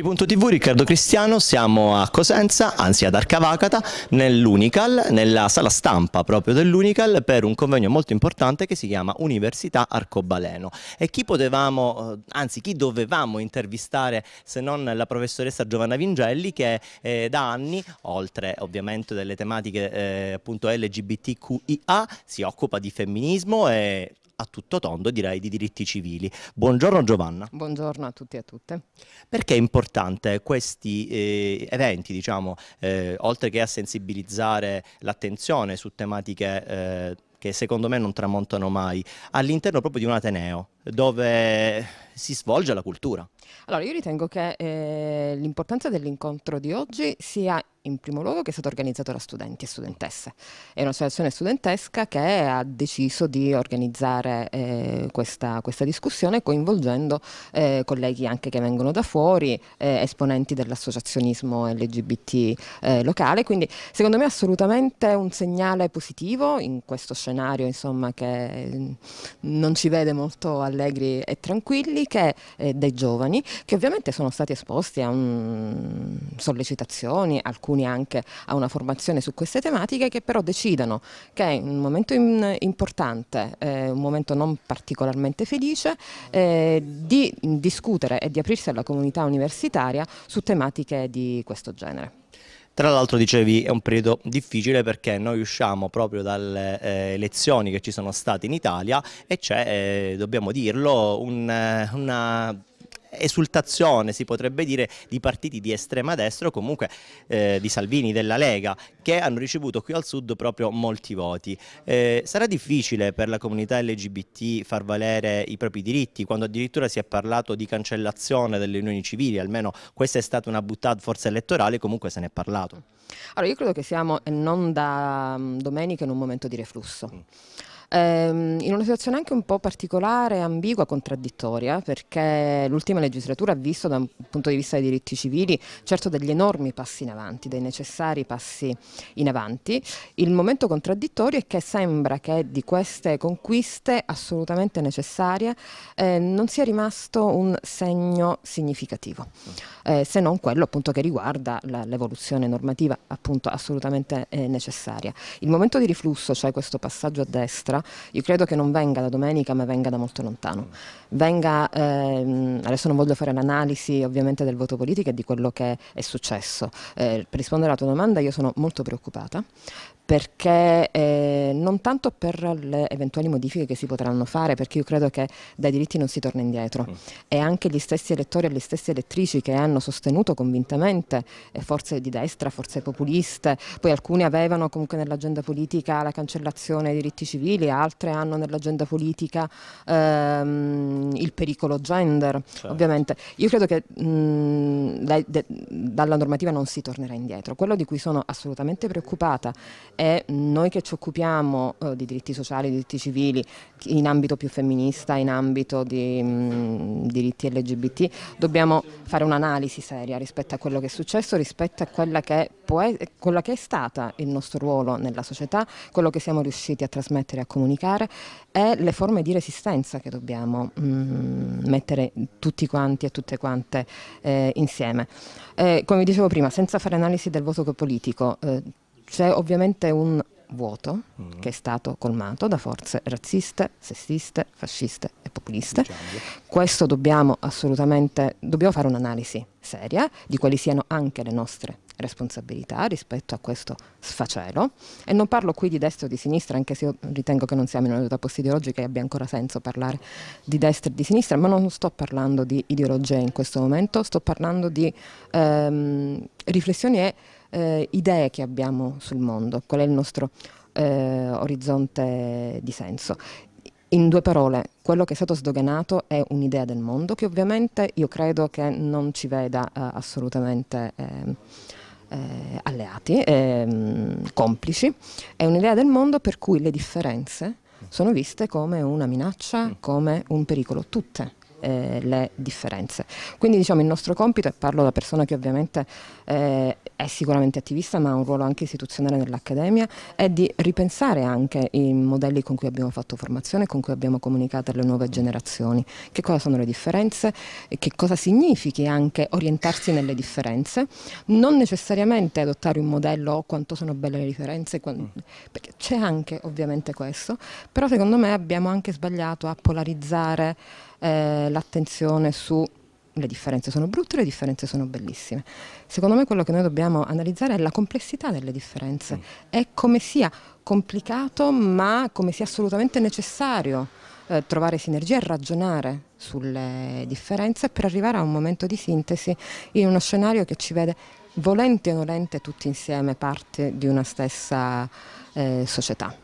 Liberi.tv, Riccardo Cristiano, siamo a Cosenza, anzi ad Arcavacata, nell'Unical, nella sala stampa proprio dell'Unical, per un convegno molto importante che si chiama Università Arcobaleno. E chi potevamo, eh, anzi chi dovevamo intervistare se non la professoressa Giovanna Vingelli che eh, da anni, oltre ovviamente delle tematiche eh, appunto LGBTQIA, si occupa di femminismo e a tutto tondo, direi, di diritti civili. Buongiorno Giovanna. Buongiorno a tutti e a tutte. Perché è importante questi eh, eventi, diciamo, eh, oltre che a sensibilizzare l'attenzione su tematiche eh, che secondo me non tramontano mai, all'interno proprio di un Ateneo, dove si svolge la cultura? Allora, io ritengo che eh, l'importanza dell'incontro di oggi sia in primo luogo che è stato organizzato da studenti e studentesse. È un'associazione studentesca che ha deciso di organizzare eh, questa, questa, discussione coinvolgendo eh, colleghi anche che vengono da fuori, eh, esponenti dell'associazionismo LGBT eh, locale, quindi secondo me assolutamente un segnale positivo in questo scenario insomma, che mm, non ci vede molto allegri e tranquilli, che eh, dei giovani che ovviamente sono stati esposti a un... Mm, sollecitazioni, alcuni alcuni anche a una formazione su queste tematiche, che però decidano che è un momento importante, eh, un momento non particolarmente felice, eh, di discutere e di aprirsi alla comunità universitaria su tematiche di questo genere. Tra l'altro dicevi è un periodo difficile perché noi usciamo proprio dalle eh, elezioni che ci sono state in Italia e c'è, eh, dobbiamo dirlo, un, eh, una esultazione, si potrebbe dire, di partiti di estrema destra o comunque eh, di Salvini, della Lega, che hanno ricevuto qui al sud proprio molti voti. Eh, sarà difficile per la comunità LGBT far valere i propri diritti, quando addirittura si è parlato di cancellazione delle unioni civili, almeno questa è stata una buttata forse elettorale, comunque se ne è parlato. Allora io credo che siamo, non da mm, domenica, in un momento di reflusso. Mm ehm, in una situazione anche un po' particolare, ambigua, contraddittoria, perché l'ultima legislatura ha visto da un punto di vista dei diritti civili certo degli enormi passi in avanti, dei necessari passi in avanti. Il momento contraddittorio è che sembra che di queste conquiste assolutamente necessarie eh, non sia rimasto un segno significativo, eh, se non quello appunto che riguarda l'evoluzione normativa appunto assolutamente eh, necessaria. Il momento di riflusso, cioè questo passaggio a destra, Svizzera, io credo che non venga da domenica ma venga da molto lontano. Venga, ehm, adesso non voglio fare l'analisi ovviamente del voto politico e di quello che è successo. Eh, per rispondere alla tua domanda io sono molto preoccupata perché eh, non tanto per le eventuali modifiche che si potranno fare, perché io credo che dai diritti non si torna indietro mm. e anche gli stessi elettori e le stesse elettrici che hanno sostenuto convintamente eh, forze di destra, forze populiste, poi alcune avevano comunque nell'agenda politica la cancellazione dei diritti civili, altre hanno nell'agenda politica ehm, il pericolo gender, certo. ovviamente. Io credo che mh, mm, da, de, dalla normativa non si tornerà indietro. Quello di cui sono assolutamente preoccupata è noi che ci occupiamo eh, di diritti sociali, di diritti civili, in ambito più femminista, in ambito di mh, mm, diritti LGBT, dobbiamo fare un'analisi seria rispetto a quello che è successo, rispetto a quella che, è, quella che è stata il nostro ruolo nella società, quello che siamo riusciti a trasmettere, e a comunicare e le forme di resistenza che dobbiamo mh, mm, mettere tutti quanti e tutte quante eh, insieme. Eh, come dicevo prima, senza fare analisi del voto politico, eh, c'è ovviamente un vuoto mm. che è stato colmato da forze razziste, sessiste, fasciste e populiste. Diciamo. Questo dobbiamo assolutamente, dobbiamo fare un'analisi seria di quali siano anche le nostre responsabilità rispetto a questo sfacelo e non parlo qui di destra o di sinistra anche se io ritengo che non siamo in un'età post-ideologica e abbia ancora senso parlare di destra e di sinistra ma non sto parlando di ideologie in questo momento sto parlando di ehm, riflessioni e eh, idee che abbiamo sul mondo, qual è il nostro eh, orizzonte di senso. In due parole, quello che è stato sdoganato è un'idea del mondo che ovviamente io credo che non ci veda eh, assolutamente ehm, eh, alleati, ehm, complici, è un'idea del mondo per cui le differenze sono viste come una minaccia, mm. come un pericolo, tutte eh, le differenze. Quindi diciamo il nostro compito, e parlo da persona che ovviamente eh, è sicuramente attivista ma ha un ruolo anche istituzionale nell'Accademia, è di ripensare anche i modelli con cui abbiamo fatto formazione, con cui abbiamo comunicato alle nuove generazioni, che cosa sono le differenze, che cosa significhi anche orientarsi nelle differenze, non necessariamente adottare un modello o oh, quanto sono belle le differenze, mm. perché c'è anche ovviamente questo, però secondo me abbiamo anche sbagliato a polarizzare eh, l'attenzione su le differenze sono brutte, le differenze sono bellissime. Secondo me quello che noi dobbiamo analizzare è la complessità delle differenze, mm. è come sia complicato ma come sia assolutamente necessario eh, trovare sinergia e ragionare sulle differenze per arrivare a un momento di sintesi in uno scenario che ci vede volente o nolente tutti insieme parte di una stessa eh, società.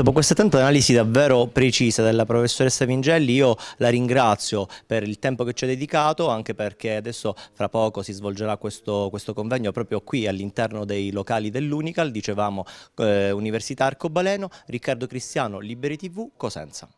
Dopo questa tanta analisi davvero precisa della professoressa Vingelli, io la ringrazio per il tempo che ci ha dedicato, anche perché adesso fra poco si svolgerà questo, questo convegno proprio qui all'interno dei locali dell'Unical, dicevamo eh, Università Arcobaleno, Riccardo Cristiano, Liberi TV, Cosenza.